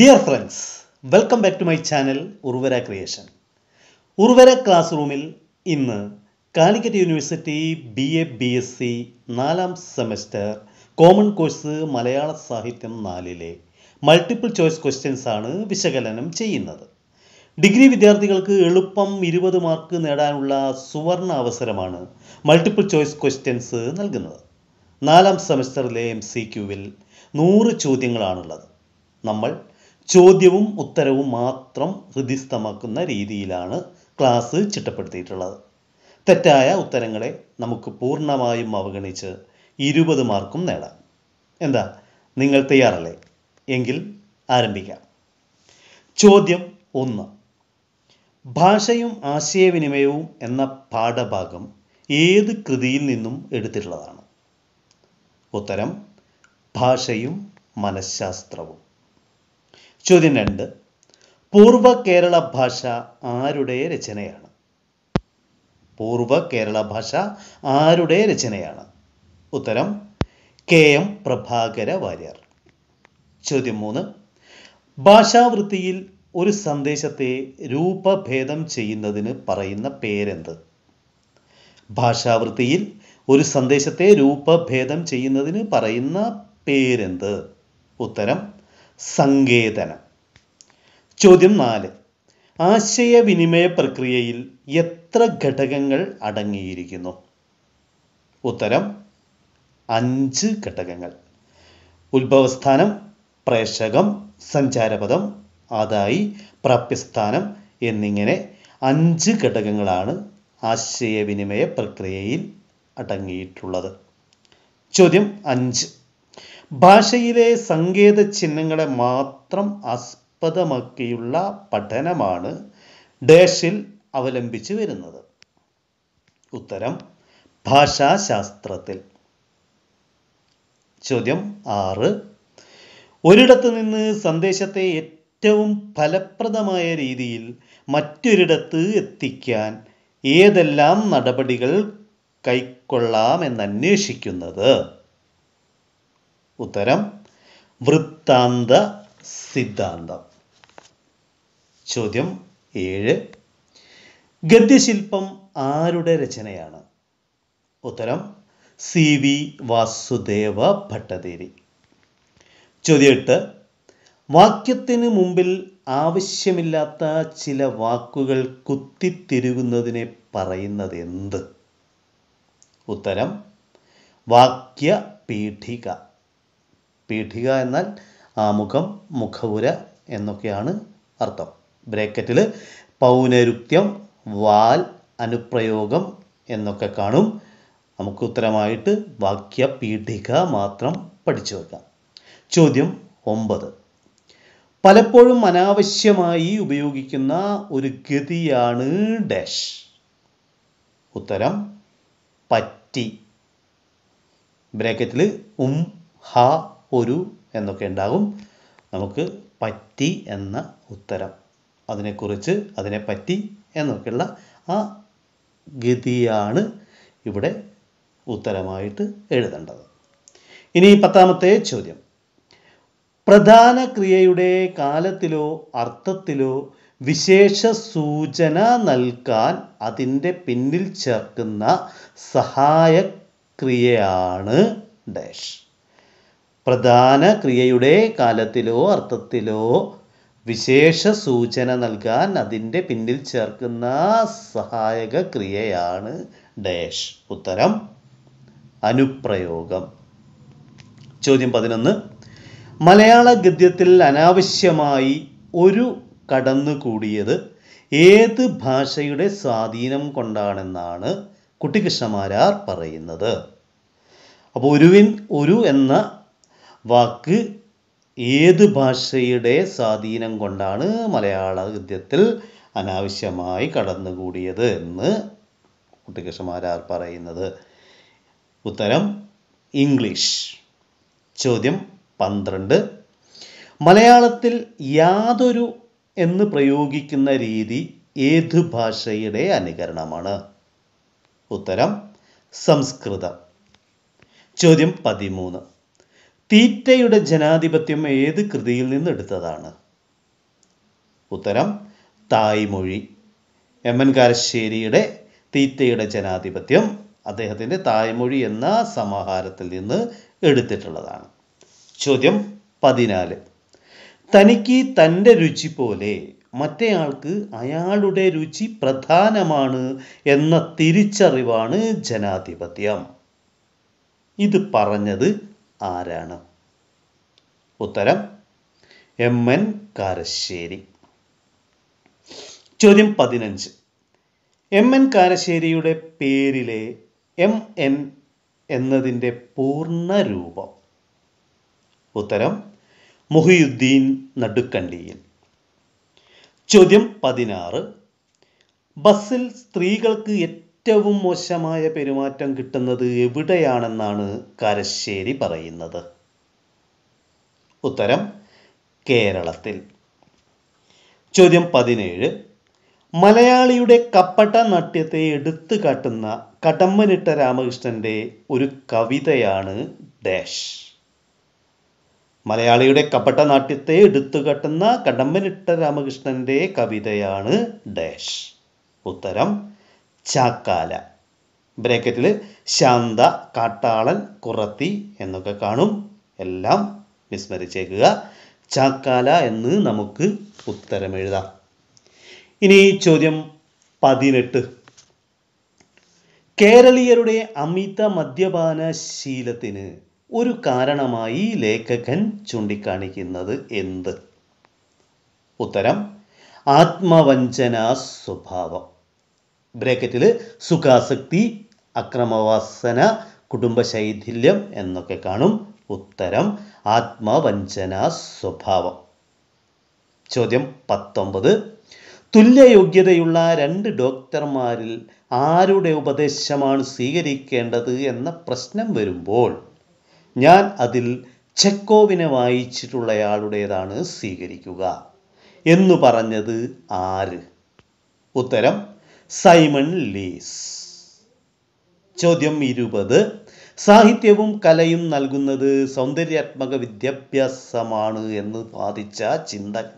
dear friends welcome back to my channel Urvara creation Urvara ക്ലാസ് റൂമിൽ ഇന്ന് Calicut university B A B S C നാലാം semester common course മലയാള സാഹിത്യം നാലിലെ മൾട്ടിപ്പിൾ ചോയ്സ് ക്വസ്റ്റ്യൻസ് ആണ് വിശകലനം ചെയ്യുന്നത് ഡിഗ്രി വിദ്യാർത്ഥികൾക്ക് എളുപ്പം ഇരുപത് മാർക്ക് നേടാനുള്ള സുവർണ അവസരമാണ് മൾട്ടിപ്പിൾ ചോയ്സ് ക്വസ്റ്റ്യൻസ് നൽകുന്നത് നാലാം സെമസ്റ്ററിലെ എം സി ക്യുവിൽ നൂറ് ചോദ്യങ്ങളാണുള്ളത് നമ്മൾ ചോദ്യവും ഉത്തരവും മാത്രം ഹൃദിസ്ഥമാക്കുന്ന രീതിയിലാണ് ക്ലാസ് ചിട്ടപ്പെടുത്തിയിട്ടുള്ളത് തെറ്റായ ഉത്തരങ്ങളെ നമുക്ക് പൂർണ്ണമായും അവഗണിച്ച് ഇരുപത് മാർക്കും നേടാം എന്താ നിങ്ങൾ തയ്യാറല്ലേ എങ്കിൽ ആരംഭിക്കാം ചോദ്യം ഒന്ന് ഭാഷയും ആശയവിനിമയവും എന്ന പാഠഭാഗം ഏത് കൃതിയിൽ നിന്നും എടുത്തിട്ടുള്ളതാണ് ഉത്തരം ഭാഷയും മനഃശാസ്ത്രവും ചോദ്യം രണ്ട് പൂർവ കേരള ഭാഷ ആരുടെ രചനയാണ് പൂർവ കേരള ഭാഷ ആരുടെ രചനയാണ് ഉത്തരം കെ എം പ്രഭാകര വാര്യർ ചോദ്യം മൂന്ന് ഭാഷാവൃത്തിയിൽ ഒരു സന്ദേശത്തെ രൂപഭേദം ചെയ്യുന്നതിന് പറയുന്ന പേരെന്ത് ഭാഷാവൃത്തിയിൽ ഒരു സന്ദേശത്തെ രൂപഭേദം ചെയ്യുന്നതിന് പറയുന്ന പേരെന്ത് ഉത്തരം സങ്കേതനം ചോദ്യം നാല് ആശയവിനിമയ പ്രക്രിയയിൽ എത്ര ഘടകങ്ങൾ അടങ്ങിയിരിക്കുന്നു ഉത്തരം അഞ്ച് ഘടകങ്ങൾ ഉത്ഭവസ്ഥാനം പ്രേഷകം സഞ്ചാരപദം അതായി പ്രാപ്യസ്ഥാനം എന്നിങ്ങനെ അഞ്ച് ഘടകങ്ങളാണ് ആശയവിനിമയ പ്രക്രിയയിൽ അടങ്ങിയിട്ടുള്ളത് ചോദ്യം അഞ്ച് ഭാഷയിലെ സങ്കേത ചിഹ്നങ്ങളെ മാത്രം ആസ്പദമാക്കിയുള്ള പഠനമാണ് ഡാഷിൽ അവലംബിച്ചു വരുന്നത് ഉത്തരം ഭാഷാശാസ്ത്രത്തിൽ ചോദ്യം ആറ് ഒരിടത്ത് നിന്ന് സന്ദേശത്തെ ഏറ്റവും ഫലപ്രദമായ രീതിയിൽ മറ്റൊരിടത്ത് എത്തിക്കാൻ ഏതെല്ലാം നടപടികൾ കൈക്കൊള്ളാമെന്നന്വേഷിക്കുന്നത് ഉത്തരം വൃത്താന്ത സിദ്ധാന്തം ചോദ്യം ഏഴ് ഗദ്യശില്പം ആരുടെ രചനയാണ് ഉത്തരം സി വി വാസുദേവ ഭട്ടതിരി ചോദ്യം എട്ട് വാക്യത്തിന് മുമ്പിൽ ആവശ്യമില്ലാത്ത ചില വാക്കുകൾ കുത്തിത്തിരുകുന്നതിനെ പറയുന്നത് എന്ത് ഉത്തരം വാക്യ പീഠിക പീഠിക എന്നാൽ ആമുഖം മുഖവുര എന്നൊക്കെയാണ് അർത്ഥം ബ്രാക്കറ്റിൽ പൗനരുക്ത്യം വാൽ അനുപ്രയോഗം എന്നൊക്കെ കാണും നമുക്ക് ഉത്തരമായിട്ട് വാക്യ പീഠിക മാത്രം പഠിച്ചു വെക്കാം ചോദ്യം ഒമ്പത് പലപ്പോഴും അനാവശ്യമായി ഉപയോഗിക്കുന്ന ഒരു ഗതിയാണ് ഡാഷ് ഉത്തരം പറ്റി ബ്രാക്കറ്റിൽ ഉം ഹ ഒരു എന്നൊക്കെ ഉണ്ടാകും നമുക്ക് പറ്റി എന്ന ഉത്തരം അതിനെക്കുറിച്ച് പറ്റി എന്നൊക്കെയുള്ള ആ ഗതിയാണ് ഇവിടെ ഉത്തരമായിട്ട് എഴുതേണ്ടത് ഇനി പത്താമത്തെ ചോദ്യം പ്രധാന ക്രിയയുടെ കാലത്തിലോ അർത്ഥത്തിലോ വിശേഷ സൂചന നൽകാൻ അതിൻ്റെ പിന്നിൽ ചേർക്കുന്ന സഹായക്രിയയാണ് ഡാഷ് പ്രധാന ക്രിയയുടെ കാലത്തിലോ അർത്ഥത്തിലോ വിശേഷ സൂചന നൽകാൻ അതിൻ്റെ പിന്നിൽ ചേർക്കുന്ന സഹായക ക്രിയയാണ് ഡാഷ് ഉത്തരം അനുപ്രയോഗം ചോദ്യം പതിനൊന്ന് മലയാള ഗദ്യത്തിൽ അനാവശ്യമായി ഒരു കടന്നുകൂടിയത് ഏത് ഭാഷയുടെ സ്വാധീനം കൊണ്ടാണെന്നാണ് കുട്ടികൃഷ്ണമാരാർ പറയുന്നത് അപ്പോൾ ഒരുവിൻ ഒരു എന്ന വാക്ക് ഏത് ഭാഷയുടെ സ്വാധീനം കൊണ്ടാണ് മലയാള ഗദ്യത്തിൽ അനാവശ്യമായി കടന്നുകൂടിയത് എന്ന് കുട്ടികൃഷ്ണമാരാർ പറയുന്നത് ഉത്തരം ഇംഗ്ലീഷ് ചോദ്യം പന്ത്രണ്ട് മലയാളത്തിൽ യാതൊരു എന്ന് പ്രയോഗിക്കുന്ന രീതി ഏത് ഭാഷയുടെ അനുകരണമാണ് ഉത്തരം സംസ്കൃതം ചോദ്യം പതിമൂന്ന് തീറ്റയുടെ ജനാധിപത്യം ഏത് കൃതിയിൽ നിന്നെടുത്തതാണ് ഉത്തരം തായ്മൊഴി എം എൻ കാരശ്ശേരിയുടെ തീറ്റയുടെ ജനാധിപത്യം അദ്ദേഹത്തിൻ്റെ തായ്മൊഴി എന്ന സമാഹാരത്തിൽ നിന്ന് എടുത്തിട്ടുള്ളതാണ് ചോദ്യം പതിനാല് തനിക്ക് തൻ്റെ രുചി പോലെ മറ്റേയാൾക്ക് അയാളുടെ രുചി പ്രധാനമാണ് എന്ന തിരിച്ചറിവാണ് ജനാധിപത്യം ഇത് പറഞ്ഞത് ആരാണ് ഉത്തരം എം എൻ കാരശ്ശേരി ചോദ്യം പതിനഞ്ച് എം എൻ കാരശ്ശേരിയുടെ പേരിലെ എം എൻ എന്നതിൻ്റെ പൂർണ്ണ രൂപം ഉത്തരം മുഹിയുദ്ദീൻ നടുക്കണ്ടിയിൽ ചോദ്യം പതിനാറ് ബസ്സിൽ സ്ത്രീകൾക്ക് ഏറ്റവും മോശമായ പെരുമാറ്റം കിട്ടുന്നത് എവിടെയാണെന്നാണ് കരശ്ശേരി പറയുന്നത് ഉത്തരം കേരളത്തിൽ ചോദ്യം പതിനേഴ് മലയാളിയുടെ കപ്പട്ട നാട്യത്തെ എടുത്തു കാട്ടുന്ന കടമ്മനിട്ട രാമകൃഷ്ണൻ്റെ ഒരു കവിതയാണ് ഡാഷ് മലയാളിയുടെ കപ്പട്ട നാട്യത്തെ എടുത്തു കാട്ടുന്ന കടമ്മനിട്ട രാമകൃഷ്ണൻ്റെ കവിതയാണ് ഡാഷ് ഉത്തരം ചാക്കാല ബ്രാക്കറ്റിൽ ശാന്ത കാട്ടാളൻ കുറത്തി എന്നൊക്കെ കാണും എല്ലാം വിസ്മരിച്ചേക്കുക ചാക്കാല എന്ന് നമുക്ക് ഉത്തരം എഴുതാം ഇനി ചോദ്യം പതിനെട്ട് കേരളീയരുടെ അമിത മദ്യപാന ശീലത്തിന് ഒരു കാരണമായി ലേഖകൻ ചൂണ്ടിക്കാണിക്കുന്നത് എന്ത് ഉത്തരം ആത്മവഞ്ചന സ്വഭാവം ബ്രാക്കറ്റിൽ സുഖാസക്തി അക്രമവാസന കുടുംബശൈഥില്യം എന്നൊക്കെ കാണും ഉത്തരം ആത്മവഞ്ചന സ്വഭാവം ചോദ്യം പത്തൊമ്പത് തുല്യയോഗ്യതയുള്ള രണ്ട് ഡോക്ടർമാരിൽ ആരുടെ ഉപദേശമാണ് സ്വീകരിക്കേണ്ടത് എന്ന പ്രശ്നം വരുമ്പോൾ ഞാൻ അതിൽ ചെക്കോവിനെ വായിച്ചിട്ടുള്ളയാളുടേതാണ് സ്വീകരിക്കുക എന്നു പറഞ്ഞത് ആര് ഉത്തരം സൈമൺ ലീസ് ചോദ്യം ഇരുപത് സാഹിത്യവും കലയും നൽകുന്നത് സൗന്ദര്യാത്മക വിദ്യാഭ്യാസമാണ് എന്ന് വാദിച്ച ചിന്തകൻ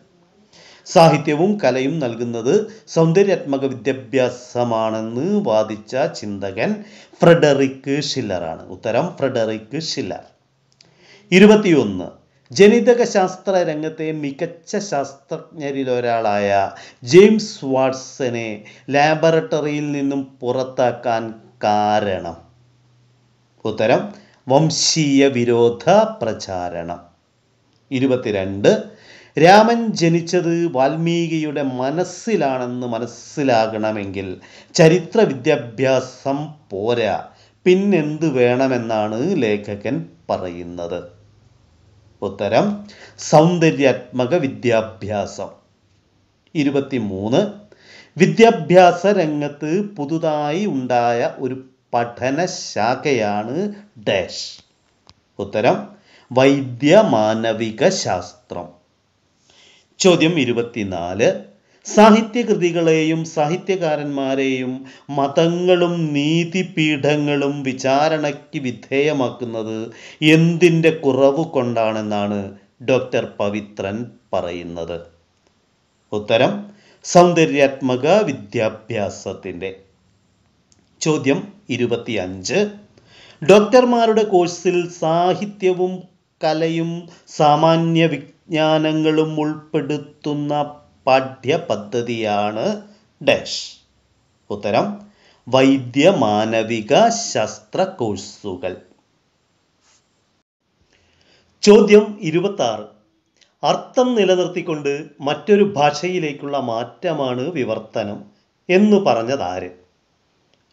സാഹിത്യവും കലയും നൽകുന്നത് സൗന്ദര്യാത്മക വിദ്യാഭ്യാസമാണെന്ന് വാദിച്ച ചിന്തകൻ ഫ്രെഡറിക് ഷില്ലറാണ് ഉത്തരം ഫ്രെഡറിക് ഷില്ലർ ഇരുപത്തിയൊന്ന് ജനിതക ശാസ്ത്ര രംഗത്തെ മികച്ച ശാസ്ത്രജ്ഞരിൽ ഒരാളായ ജെയിംസ് വാട്സനെ ലാബറട്ടറിയിൽ നിന്നും പുറത്താക്കാൻ കാരണം ഉത്തരം വംശീയ വിരോധ പ്രചാരണം ഇരുപത്തിരണ്ട് രാമൻ ജനിച്ചത് വാൽമീകിയുടെ മനസ്സിലാണെന്ന് മനസ്സിലാകണമെങ്കിൽ ചരിത്ര വിദ്യാഭ്യാസം പോരാ പിന്നെന്ത് വേണമെന്നാണ് ലേഖകൻ പറയുന്നത് ഉത്തരം സൗന്ദര്യാത്മക വിദ്യാഭ്യാസം ഇരുപത്തി മൂന്ന് വിദ്യാഭ്യാസ രംഗത്ത് പുതുതായി ഉണ്ടായ ഒരു പഠന ശാഖയാണ് ഡാഷ് ഉത്തരം വൈദ്യമാനവിക ശാസ്ത്രം ചോദ്യം ഇരുപത്തിനാല് സാഹിത്യകൃതികളെയും സാഹിത്യകാരന്മാരെയും മതങ്ങളും നീതിപീഠങ്ങളും വിചാരണയ്ക്ക് വിധേയമാക്കുന്നത് എന്തിൻ്റെ കുറവ് കൊണ്ടാണെന്നാണ് ഡോക്ടർ പവിത്രൻ പറയുന്നത് ഉത്തരം സൗന്ദര്യാത്മക വിദ്യാഭ്യാസത്തിൻ്റെ ചോദ്യം ഇരുപത്തിയഞ്ച് ഡോക്ടർമാരുടെ കോഴ്സിൽ സാഹിത്യവും കലയും സാമാന്യ വിജ്ഞാനങ്ങളും ഉൾപ്പെടുത്തുന്ന പാഠ്യപദ്ധതിയാണ് ഡാഷ് ഉത്തരം വൈദ്യ മാനവിക ശാസ്ത്ര കോഴ്സുകൾ ചോദ്യം ഇരുപത്താറ് അർത്ഥം നിലനിർത്തിക്കൊണ്ട് മറ്റൊരു ഭാഷയിലേക്കുള്ള മാറ്റമാണ് വിവർത്തനം എന്ന് പറഞ്ഞതാര്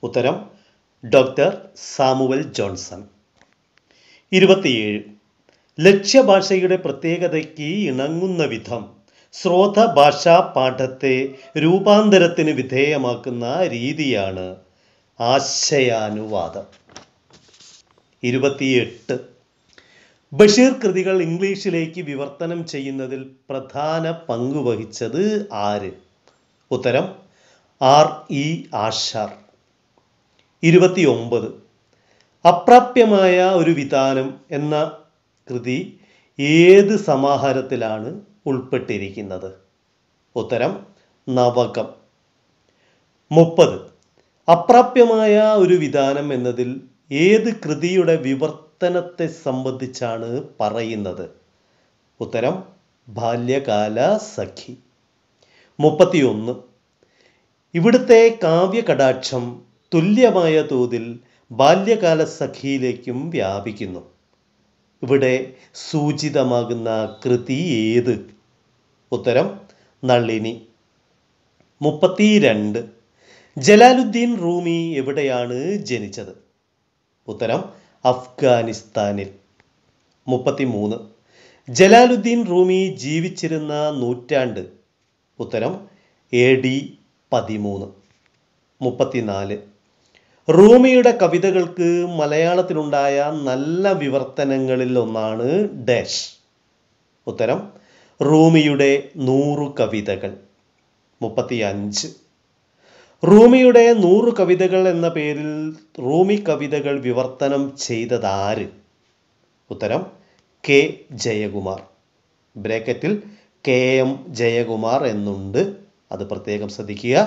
ഉത്തരം ഡോക്ടർ സാമുവൽ ജോൺസൺ ഇരുപത്തിയേഴ് ലക്ഷ്യഭാഷയുടെ പ്രത്യേകതയ്ക്ക് ഇണങ്ങുന്ന വിധം ശ്രോതഭാഷാ ഭാഷാ പാഠത്തെ രൂപാന്തരത്തിന് വിധേയമാക്കുന്ന രീതിയാണ് ആശയാനുവാദം ഇരുപത്തിയെട്ട് ബഷീർ കൃതികൾ ഇംഗ്ലീഷിലേക്ക് വിവർത്തനം ചെയ്യുന്നതിൽ പ്രധാന പങ്ക് വഹിച്ചത് ആര് ഉത്തരം ആർ ഇ ആഷാർ ഇരുപത്തിയൊമ്പത് അപ്രാപ്യമായ ഒരു വിധാനം എന്ന കൃതി ഏത് സമാഹാരത്തിലാണ് ഉൾപ്പെട്ടിരിക്കുന്നത് ഉത്തരം നവകം മുപ്പത് അപ്രാപ്യമായ ഒരു വിധാനം എന്നതിൽ ഏത് കൃതിയുടെ വിവർത്തനത്തെ സംബന്ധിച്ചാണ് പറയുന്നത് ഉത്തരം ബാല്യകാല സഖി മുപ്പത്തിയൊന്ന് ഇവിടുത്തെ കാവ്യകടാക്ഷം തുല്യമായ തോതിൽ ബാല്യകാല സഖിയിലേക്കും വ്യാപിക്കുന്നു ഇവിടെ സൂചിതമാകുന്ന കൃതി ഏത് ഉത്തരം നള്ളിനി മുപ്പത്തിരണ്ട് ജലാലുദ്ദീൻ റൂമി എവിടെയാണ് ജനിച്ചത് ഉത്തരം അഫ്ഗാനിസ്ഥാനിൽ മുപ്പത്തിമൂന്ന് ജലാലുദ്ദീൻ റൂമി ജീവിച്ചിരുന്ന നൂറ്റാണ്ട് ഉത്തരം എ ഡി പതിമൂന്ന് മുപ്പത്തിനാല് റൂമിയുടെ കവിതകൾക്ക് മലയാളത്തിലുണ്ടായ നല്ല വിവർത്തനങ്ങളിൽ ഒന്നാണ് ഡാഷ് ഉത്തരം റൂമിയുടെ നൂറു കവിതകൾ അഞ്ച് റൂമിയുടെ നൂറു കവിതകൾ എന്ന പേരിൽ റൂമി കവിതകൾ വിവർത്തനം ചെയ്തതാര് ഉത്തരം കെ ജയകുമാർ ബ്രാക്കറ്റിൽ കെ എം ജയകുമാർ എന്നുണ്ട് അത് പ്രത്യേകം ശ്രദ്ധിക്കുക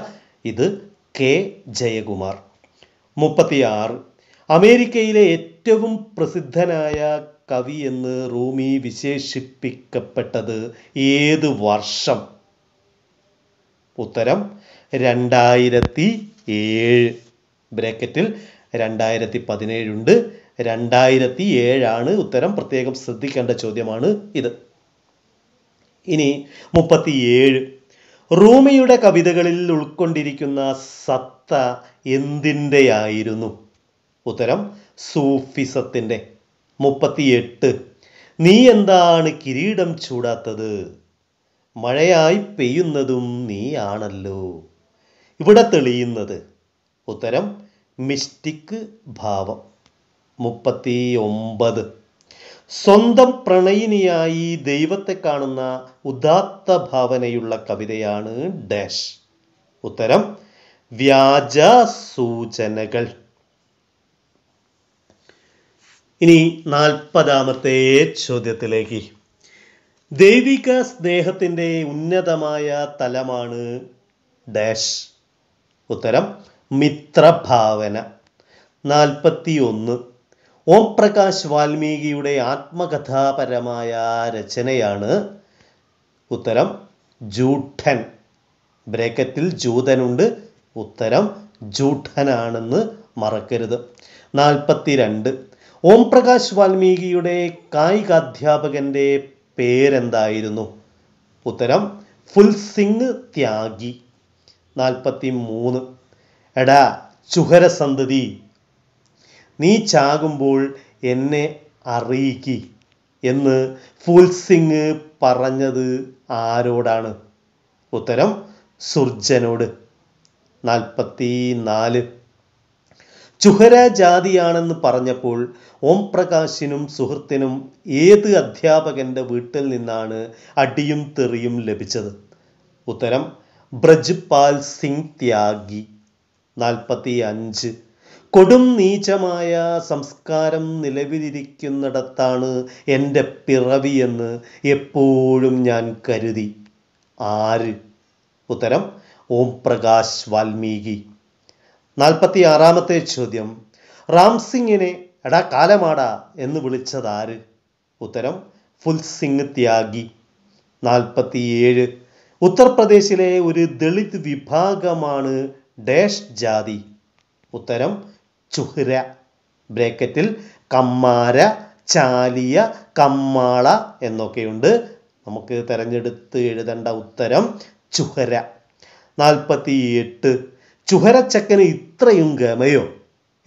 ഇത് കെ ജയകുമാർ മുപ്പത്തിയാറ് അമേരിക്കയിലെ ഏറ്റവും പ്രസിദ്ധനായ കവി എന്ന് റൂമി വിശേഷിപ്പിക്കപ്പെട്ടത് ഏത് വർഷം ഉത്തരം രണ്ടായിരത്തി ഏഴ് ബ്രാക്കറ്റിൽ രണ്ടായിരത്തി പതിനേഴുണ്ട് രണ്ടായിരത്തി ഏഴാണ് ഉത്തരം പ്രത്യേകം ശ്രദ്ധിക്കേണ്ട ചോദ്യമാണ് ഇത് ഇനി മുപ്പത്തിയേഴ് റൂമിയുടെ കവിതകളിൽ ഉൾക്കൊണ്ടിരിക്കുന്ന സത്ത എന്തിൻ്റെയായിരുന്നു ഉത്തരം സൂഫിസത്തിൻ്റെ മുപ്പത്തിയെട്ട് നീ എന്താണ് കിരീടം ചൂടാത്തത് മഴയായി പെയ്യുന്നതും നീയാണല്ലോ ഇവിടെ തെളിയുന്നത് ഉത്തരം മിസ്റ്റിക് ഭാവം മുപ്പത്തി ഒമ്പത് സ്വന്തം പ്രണയിനിയായി ദൈവത്തെ കാണുന്ന ഉദാത്ത ഭാവനയുള്ള കവിതയാണ് ഡാഷ് ഉത്തരം വ്യാജ സൂചനകൾ ഇനി നാൽപ്പതാമത്തെ ചോദ്യത്തിലേക്ക് ദൈവിക സ്നേഹത്തിൻ്റെ ഉന്നതമായ തലമാണ് ഡാഷ് ഉത്തരം മിത്രഭാവന നാൽപ്പത്തി ഒന്ന് ഓം പ്രകാശ് വാൽമീകിയുടെ ആത്മകഥാപരമായ രചനയാണ് ഉത്തരം ജൂഠൻ ബ്രേക്കറ്റിൽ ജൂതനുണ്ട് ഉത്തരം ജൂഠനാണെന്ന് മറക്കരുത് നാൽപ്പത്തി രണ്ട് ഓം പ്രകാശ് വാൽമീകിയുടെ കായികാധ്യാപകൻ്റെ പേരെന്തായിരുന്നു ഉത്തരം ഫുൽ സിംഗ് ത്യാഗി നാൽപ്പത്തി മൂന്ന് എടാ ചുഹരസന്തതി നീ ചാകുമ്പോൾ എന്നെ അറിയിക്കി എന്ന് ഫുൽ സിംഗ് പറഞ്ഞത് ആരോടാണ് ഉത്തരം സുർജനോട് നാൽപ്പത്തി നാല് ചുഹര ജാതിയാണെന്ന് പറഞ്ഞപ്പോൾ ഓം പ്രകാശിനും സുഹൃത്തിനും ഏത് അധ്യാപകൻ്റെ വീട്ടിൽ നിന്നാണ് അടിയും തെറിയും ലഭിച്ചത് ഉത്തരം ബ്രജ്പാൽ സിംഗ് ത്യാഗി നാൽപ്പത്തി അഞ്ച് കൊടും നീചമായ സംസ്കാരം നിലവിലിരിക്കുന്നിടത്താണ് എൻ്റെ പിറവിയെന്ന് എപ്പോഴും ഞാൻ കരുതി ആര് ഉത്തരം ഓം പ്രകാശ് വാൽമീകി നാൽപ്പത്തി ആറാമത്തെ ചോദ്യം റാം സിംഗിനെ എടാ കാലമാടാ എന്ന് വിളിച്ചത് ആര് ഉത്തരം ഫുൽസിംഗ് സിംഗ് ത്യാഗി ഏഴ് ഉത്തർപ്രദേശിലെ ഒരു ദളിത് വിഭാഗമാണ് ഡേഷ് ജാതി ഉത്തരം ചുഹ്ര ബ്രേക്കറ്റിൽ കമ്മാര ചാലിയ കമ്മാള എന്നൊക്കെയുണ്ട് നമുക്ക് തെരഞ്ഞെടുത്ത് എഴുതേണ്ട ഉത്തരം ചുഹര നാൽപ്പത്തി എട്ട് ചുഹരച്ചക്കന് ഇത്രയും ഗമയോ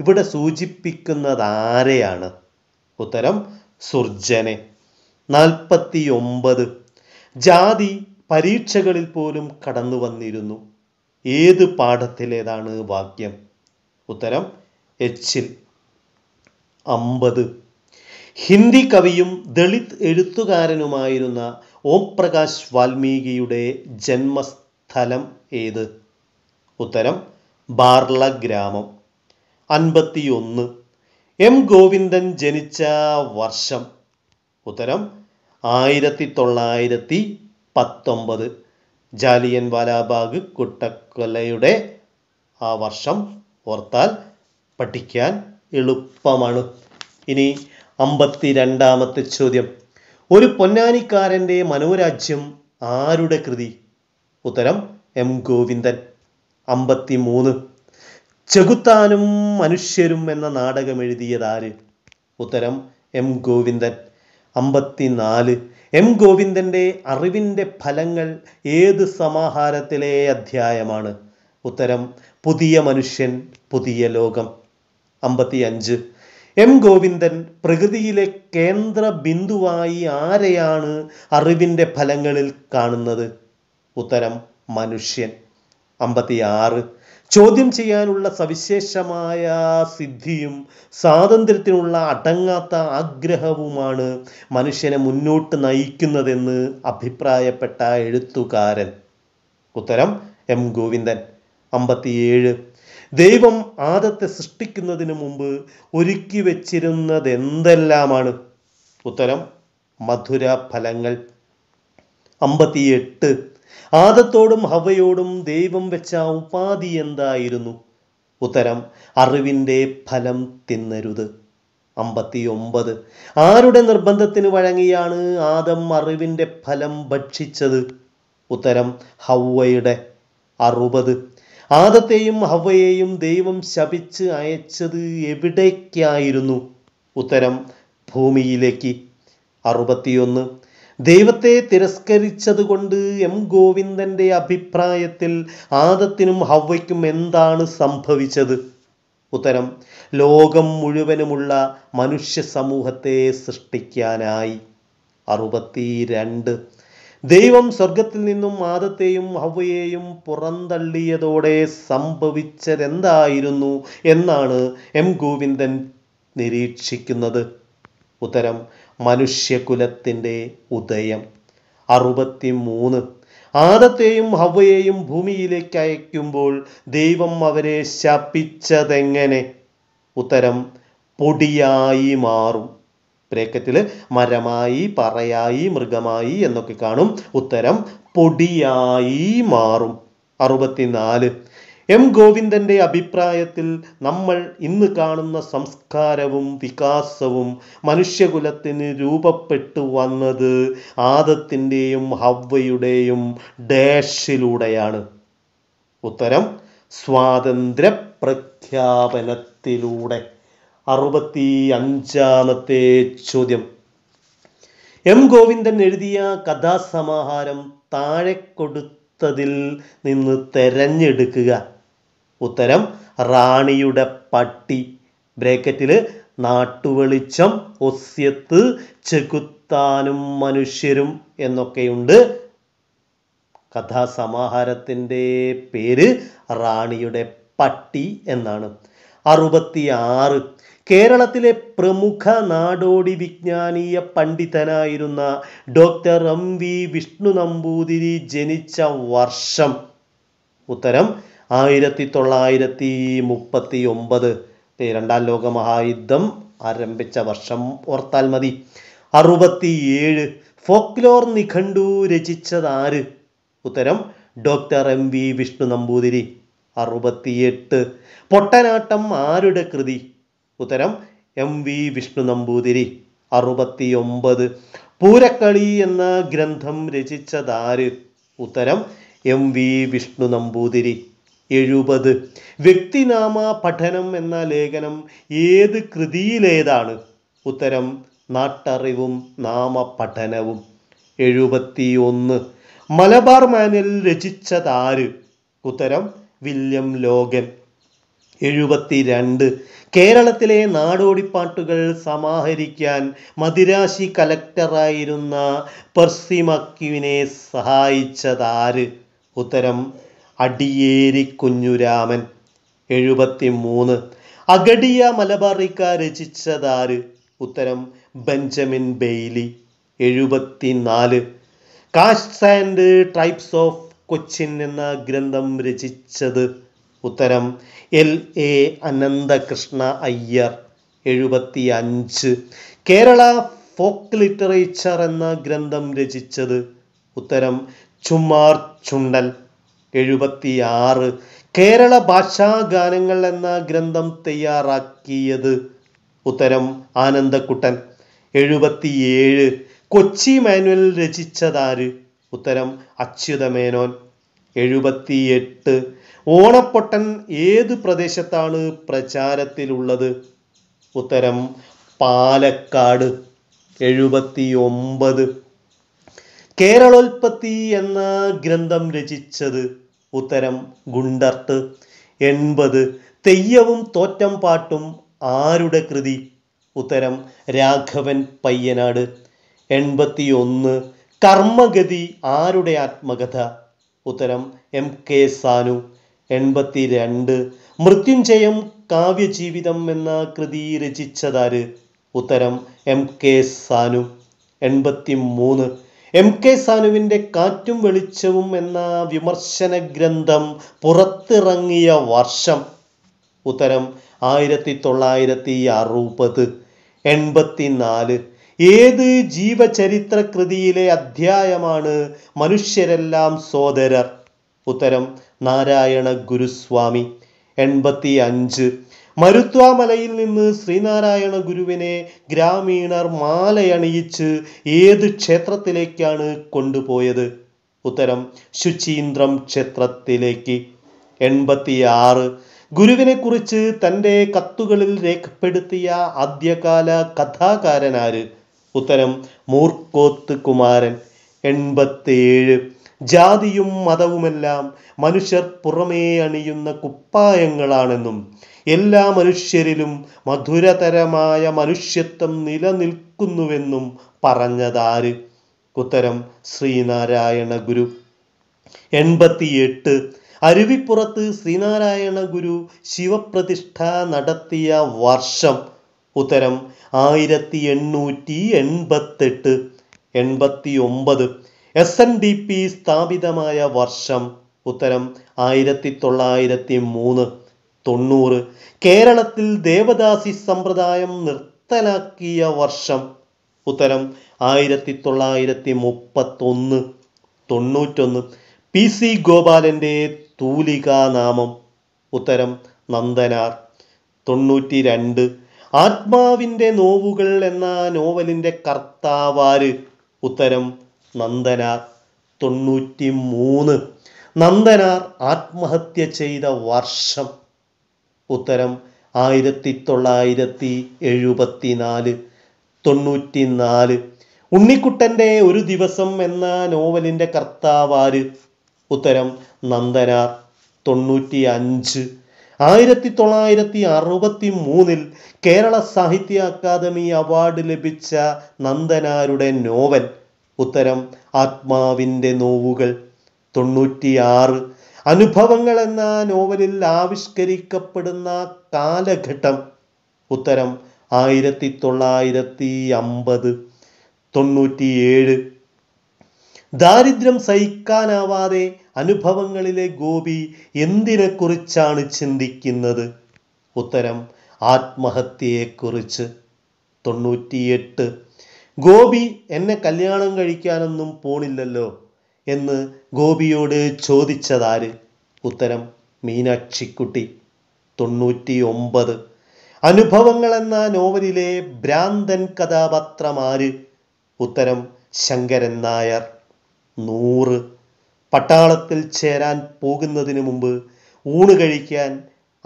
ഇവിടെ സൂചിപ്പിക്കുന്നത് ആരെയാണ് ഉത്തരം സുർജനെ ഒമ്പത് ജാതി പരീക്ഷകളിൽ പോലും കടന്നു വന്നിരുന്നു ഏത് പാഠത്തിലേതാണ് വാക്യം ഉത്തരം എച്ചിൽ അമ്പത് ഹിന്ദി കവിയും ദളിത് എഴുത്തുകാരനുമായിരുന്ന ഓം പ്രകാശ് വാൽമീകിയുടെ ജന്മസ്ഥലം ഏത് ഉത്തരം ബാർല ഗ്രാമം അൻപത്തിയൊന്ന് എം ഗോവിന്ദൻ ജനിച്ച വർഷം ഉത്തരം ആയിരത്തി തൊള്ളായിരത്തി പത്തൊമ്പത് ജാലിയൻ വാലാബാഗ് കുട്ടക്കൊലയുടെ ആ വർഷം ഓർത്താൽ പഠിക്കാൻ എളുപ്പമാണ് ഇനി അമ്പത്തി രണ്ടാമത്തെ ചോദ്യം ഒരു പൊന്നാനിക്കാരൻ്റെ മനോരാജ്യം ആരുടെ കൃതി ഉത്തരം എം ഗോവിന്ദൻ അമ്പത്തി മൂന്ന് ചെകുത്താനും മനുഷ്യരും എന്ന നാടകം എഴുതിയതാര് ഉത്തരം എം ഗോവിന്ദൻ നാല് എം ഗോവിന്ദൻ്റെ അറിവിൻ്റെ ഫലങ്ങൾ ഏത് സമാഹാരത്തിലെ അധ്യായമാണ് ഉത്തരം പുതിയ മനുഷ്യൻ പുതിയ ലോകം അമ്പത്തി അഞ്ച് എം ഗോവിന്ദൻ പ്രകൃതിയിലെ കേന്ദ്ര ബിന്ദുവായി ആരെയാണ് അറിവിൻ്റെ ഫലങ്ങളിൽ കാണുന്നത് ഉത്തരം മനുഷ്യൻ അമ്പത്തി ആറ് ചോദ്യം ചെയ്യാനുള്ള സവിശേഷമായ സിദ്ധിയും സ്വാതന്ത്ര്യത്തിനുള്ള അടങ്ങാത്ത ആഗ്രഹവുമാണ് മനുഷ്യനെ മുന്നോട്ട് നയിക്കുന്നതെന്ന് അഭിപ്രായപ്പെട്ട എഴുത്തുകാരൻ ഉത്തരം എം ഗോവിന്ദൻ അമ്പത്തിയേഴ് ദൈവം ആദത്തെ സൃഷ്ടിക്കുന്നതിന് മുമ്പ് ഒരുക്കി വച്ചിരുന്നത് എന്തെല്ലാമാണ് ഉത്തരം മധുര ഫലങ്ങൾ അമ്പത്തിയെട്ട് ആദത്തോടും ഹവയോടും ദൈവം വെച്ച ഉപാധി എന്തായിരുന്നു ഉത്തരം അറിവിൻ്റെ ഫലം തിന്നരുത് അമ്പത്തിയൊമ്പത് ആരുടെ നിർബന്ധത്തിന് വഴങ്ങിയാണ് ആദം അറിവിൻ്റെ ഫലം ഭക്ഷിച്ചത് ഉത്തരം ഹവ്വയുടെ അറുപത് ആദത്തെയും ഹവയെയും ദൈവം ശപിച്ച് അയച്ചത് എവിടേക്കായിരുന്നു ഉത്തരം ഭൂമിയിലേക്ക് അറുപത്തിയൊന്ന് ദൈവത്തെ തിരസ്കരിച്ചതുകൊണ്ട് എം ഗോവിന്ദൻ്റെ അഭിപ്രായത്തിൽ ആദത്തിനും ഹവയ്ക്കും എന്താണ് സംഭവിച്ചത് ഉത്തരം ലോകം മുഴുവനുമുള്ള മനുഷ്യ സമൂഹത്തെ സൃഷ്ടിക്കാനായി അറുപത്തിരണ്ട് ദൈവം സ്വർഗത്തിൽ നിന്നും ആദത്തെയും ഹവയെയും പുറന്തള്ളിയതോടെ സംഭവിച്ചതെന്തായിരുന്നു എന്നാണ് എം ഗോവിന്ദൻ നിരീക്ഷിക്കുന്നത് ഉത്തരം മനുഷ്യകുലത്തിൻ്റെ ഉദയം അറുപത്തി മൂന്ന് ആദത്തെയും ഹവയെയും ഭൂമിയിലേക്ക് അയക്കുമ്പോൾ ദൈവം അവരെ ശപിച്ചതെങ്ങനെ ഉത്തരം പൊടിയായി മാറും ബ്രേക്കറ്റിൽ മരമായി പറയായി മൃഗമായി എന്നൊക്കെ കാണും ഉത്തരം പൊടിയായി മാറും അറുപത്തിനാല് എം ഗോവിന്ദൻ്റെ അഭിപ്രായത്തിൽ നമ്മൾ ഇന്ന് കാണുന്ന സംസ്കാരവും വികാസവും മനുഷ്യകുലത്തിന് രൂപപ്പെട്ടു വന്നത് ആദത്തിൻ്റെയും ഹവ്വയുടെയും ഡാഷിലൂടെയാണ് ഉത്തരം സ്വാതന്ത്ര്യ പ്രഖ്യാപനത്തിലൂടെ അറുപത്തി അഞ്ചാമത്തെ ചോദ്യം എം ഗോവിന്ദൻ എഴുതിയ കഥാസമാഹാരം താഴെ കൊടുത്തതിൽ നിന്ന് തെരഞ്ഞെടുക്കുക ഉത്തരം റാണിയുടെ പട്ടി ബ്രേക്കറ്റിൽ നാട്ടുവെളിച്ചം ഒസ്യത്ത് ചെകുത്താനും മനുഷ്യരും എന്നൊക്കെയുണ്ട് കഥാസമാഹാരത്തിൻ്റെ പേര് റാണിയുടെ പട്ടി എന്നാണ് ആറ് കേരളത്തിലെ പ്രമുഖ നാടോടി വിജ്ഞാനീയ പണ്ഡിതനായിരുന്ന doctor M V Vishnu Namboothiri ജനിച്ച വർഷം ഉത്തരം ആയിരത്തി തൊള്ളായിരത്തി മുപ്പത്തി ഒമ്പത് രണ്ടാം ലോക മഹായുദ്ധം ആരംഭിച്ച വർഷം ഓർത്താൽ മതി അറുപത്തിയേഴ് ഫോക്ലോർ നിഘണ്ടു രചിച്ചതാര് ഉത്തരം doctor M V Vishnu Namboothiri അറുപത്തിയെട്ട് പൊട്ടനാട്ടം ആരുടെ കൃതി ഉത്തരം എം വി വിഷ്ണു നമ്പൂതിരി ഒമ്പത് പൂരക്കളി എന്ന ഗ്രന്ഥം രചിച്ചതാര് ഉത്തരം എം വി വിഷ്ണു നമ്പൂതിരി എഴുപത് വ്യക്തിനാമ പഠനം എന്ന ലേഖനം ഏത് കൃതിയിലേതാണ് ഉത്തരം നാട്ടറിവും നാമപഠനവും എഴുപത്തി ഒന്ന് മലബാർ മാനിൽ രചിച്ചതാര് ഉത്തരം വില്യം ലോഗൻ രണ്ട് കേരളത്തിലെ നാടോടിപ്പാട്ടുകൾ സമാഹരിക്കാൻ മദിരാശി കലക്ടറായിരുന്ന പെർസിമക്യുവിനെ സഹായിച്ചതാര് ഉത്തരം അടിയേരി കുഞ്ഞുരാമൻ എഴുപത്തി മൂന്ന് അഗടിയ മലബാറിക്ക രചിച്ചതാര് ഉത്തരം ബെഞ്ചമിൻ ബെയ്ലി എഴുപത്തി നാല് caste and tribes of Cochin എന്ന ഗ്രന്ഥം രചിച്ചത് ഉത്തരം എൽ എ അനന്തകൃഷ്ണ അയ്യർ എഴുപത്തി അഞ്ച് കേരള ഫോക്ക് ലിറ്ററേച്ചർ എന്ന ഗ്രന്ഥം രചിച്ചത് ഉത്തരം ചുമാർ ചുണ്ടൽ എഴുപത്തിയാറ് കേരള ഭാഷാ ഗാനങ്ങൾ എന്ന ഗ്രന്ഥം തയ്യാറാക്കിയത് ഉത്തരം ആനന്ദക്കുട്ടൻ എഴുപത്തിയേഴ് കൊച്ചി മാനുവൽ രചിച്ചതാര് ഉത്തരം അച്യുതമേനോൻ എഴുപത്തിയെട്ട് ഓണപ്പൊട്ടൻ ഏത് പ്രദേശത്താണ് പ്രചാരത്തിലുള്ളത് ഉത്തരം പാലക്കാട് എഴുപത്തി ഒമ്പത് കേരളോൽപ്പത്തി എന്ന ഗ്രന്ഥം രചിച്ചത് ഉത്തരം ഗുണ്ടർട്ട് എൺപത് തെയ്യവും തോറ്റം പാട്ടും ആരുടെ കൃതി ഉത്തരം രാഘവൻ പയ്യനാട് എൺപത്തി ഒന്ന് കർമ്മഗതി ആരുടെ ആത്മകഥ ഉത്തരം എം കെ സാനു എൺപത്തി രണ്ട് മൃത്യുഞ്ജയം കാവ്യജീവിതം എന്ന കൃതി രചിച്ചതാര് ഉത്തരം എം കെ സാനു എൺപത്തി മൂന്ന് എം കെ സാനുവിൻ്റെ കാറ്റും വെളിച്ചവും എന്ന വിമർശന ഗ്രന്ഥം പുറത്തിറങ്ങിയ വർഷം ഉത്തരം ആയിരത്തി തൊള്ളായിരത്തി അറുപത് എൺപത്തിനാല് ഏത് ജീവചരിത്ര കൃതിയിലെ അധ്യായമാണ് മനുഷ്യരെല്ലാം സോദരർ ഉത്തരം നാരായണ ഗുരുസ്വാമി എൺപത്തി അഞ്ച് മരുത്വാമലയിൽ നിന്ന് ശ്രീനാരായണ ഗുരുവിനെ ഗ്രാമീണർ മാലയണിയിച്ച് ഏത് ക്ഷേത്രത്തിലേക്കാണ് കൊണ്ടുപോയത് ഉത്തരം ശുചീന്ദ്രം ക്ഷേത്രത്തിലേക്ക് എൺപത്തിയാറ് ഗുരുവിനെക്കുറിച്ച് തൻ്റെ കത്തുകളിൽ രേഖപ്പെടുത്തിയ ആദ്യകാല കഥാകാരനാര് ഉത്തരം മൂർക്കോത്ത് കുമാരൻ എൺപത്തിയേഴ് ജാതിയും മതവുമെല്ലാം മനുഷ്യർ പുറമേ അണിയുന്ന കുപ്പായങ്ങളാണെന്നും എല്ലാ മനുഷ്യരിലും മധുരതരമായ മനുഷ്യത്വം നിലനിൽക്കുന്നുവെന്നും പറഞ്ഞതാര് ഉത്തരം ശ്രീനാരായണ ഗുരു എൺപത്തിയെട്ട് അരുവിപ്പുറത്ത് ശ്രീനാരായണ ഗുരു ശിവപ്രതിഷ്ഠ നടത്തിയ വർഷം ഉത്തരം ആയിരത്തി എണ്ണൂറ്റി എൺപത്തെട്ട് എൺപത്തി ഒമ്പത് എസ് എൻ ഡി പി സ്ഥാപിതമായ വർഷം ഉത്തരം ആയിരത്തി തൊള്ളായിരത്തി മൂന്ന് തൊണ്ണൂറ് കേരളത്തിൽ ദേവദാസി സമ്പ്രദായം നിർത്തലാക്കിയ വർഷം ഉത്തരം ആയിരത്തി തൊള്ളായിരത്തി മുപ്പത്തൊന്ന് തൊണ്ണൂറ്റൊന്ന് പി സി ഗോപാലൻ്റെ തൂലികാനാമം ഉത്തരം നന്ദനാർ തൊണ്ണൂറ്റി രണ്ട് ആത്മാവിൻ്റെ നോവുകൾ എന്ന നോവലിൻ്റെ കർത്താവാര് ഉത്തരം നന്ദനാർ തൊണ്ണൂറ്റി മൂന്ന് നന്ദനാർ ആത്മഹത്യ ചെയ്ത വർഷം ഉത്തരം ആയിരത്തി തൊള്ളായിരത്തി എഴുപത്തി നാല് തൊണ്ണൂറ്റി നാല് ഉണ്ണിക്കുട്ടൻ്റെ ഒരു ദിവസം എന്ന നോവലിൻ്റെ കർത്താവാര് ഉത്തരം നന്ദനാർ തൊണ്ണൂറ്റി അഞ്ച് ആയിരത്തി തൊള്ളായിരത്തി അറുപത്തി മൂന്നിൽ കേരള സാഹിത്യ അക്കാദമി അവാർഡ് ലഭിച്ച നന്ദനാരുടെ നോവൽ ഉത്തരം ആത്മാവിൻ്റെ നോവുകൾ തൊണ്ണൂറ്റി ആറ് അനുഭവങ്ങൾ എന്ന നോവലിൽ ആവിഷ്കരിക്കപ്പെടുന്ന കാലഘട്ടം ഉത്തരം ആയിരത്തി തൊള്ളായിരത്തി അമ്പത് തൊണ്ണൂറ്റിയേഴ് ദാരിദ്ര്യം സഹിക്കാനാവാതെ അനുഭവങ്ങളിലെ ഗോപി എന്തിനെക്കുറിച്ചാണ് ചിന്തിക്കുന്നത് ഉത്തരം ആത്മഹത്യയെക്കുറിച്ച് തൊണ്ണൂറ്റിയെട്ട് ഗോപി എന്നെ കല്യാണം കഴിക്കാനൊന്നും പോണില്ലല്ലോ എന്ന് ഗോപിയോട് ചോദിച്ചതാര് ഉത്തരം മീനാക്ഷിക്കുട്ടി തൊണ്ണൂറ്റി ഒമ്പത് അനുഭവങ്ങൾ എന്ന നോവലിലെ ഭ്രാന്തൻ കഥാപാത്രമാര് ഉത്തരം ശങ്കരൻ നായർ നൂറ് പട്ടാളത്തിൽ ചേരാൻ പോകുന്നതിന് മുമ്പ് ഊണ് കഴിക്കാൻ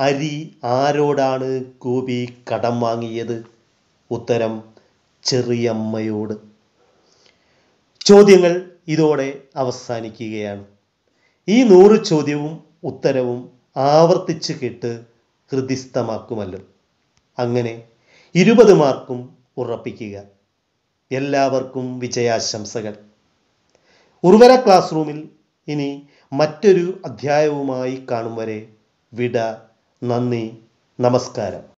അരി ആരോടാണ് ഗോപി കടം വാങ്ങിയത് ഉത്തരം ചെറിയമ്മയോട് ചോദ്യങ്ങൾ ഇതോടെ അവസാനിക്കുകയാണ് ഈ നൂറ് ചോദ്യവും ഉത്തരവും ആവർത്തിച്ച് കേട്ട് ഹൃദിസ്ഥമാക്കുമല്ലോ അങ്ങനെ ഇരുപത് മാർക്കും ഉറപ്പിക്കുക എല്ലാവർക്കും വിജയാശംസകൾ ഉർവര ക്ലാസ് റൂമിൽ ഇനി മറ്റൊരു അധ്യായവുമായി കാണും വരെ വിട നന്ദി നമസ്കാരം